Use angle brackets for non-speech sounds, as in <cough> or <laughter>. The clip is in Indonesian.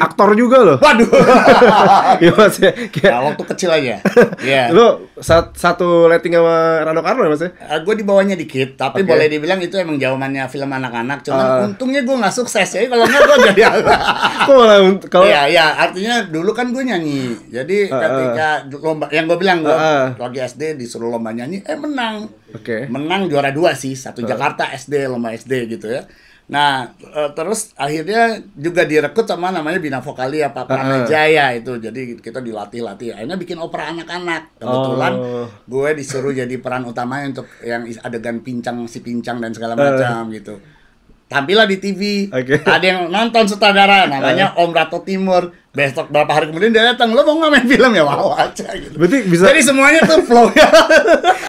aktor juga loh. Waduh. <laughs> Iya mas ya. Kayak... Nah, waktu kecil aja. <laughs> Iya. Yeah. Lo sat satu rating sama Rano Karno ya mas ya? Uh, eh, gue di bawahnya dikit, tapi okay. boleh dibilang itu emang jawabannya film anak-anak. Cuman uh. untungnya gue nggak sukses ya. Kalau nggak gue jadi <laughs> apa? kalau Iya iya. Artinya dulu kan gue nyanyi. Jadi uh, ketika lomba, yang gue bilang gue uh, lagi SD disuruh lomba nyanyi, eh menang. Oke. Okay. Menang juara dua sih, satu uh. Jakarta SD lomba SD gitu ya. Nah, uh, terus akhirnya juga direkut sama namanya Bina Vokalia Pak uh. Jaya itu. Jadi kita dilatih-latih. Akhirnya bikin opera anak-anak. Kebetulan oh. gue disuruh jadi peran utamanya untuk yang adegan pincang si pincang dan segala macam uh. gitu. tampilan di TV. Okay. Ada yang nonton sutradara namanya uh. Om Rato Timur. Besok berapa hari kemudian dia datang, lo mau nggak main film ya? Wow aja gitu. Berarti bisa. Jadi semuanya tuh flow. <laughs>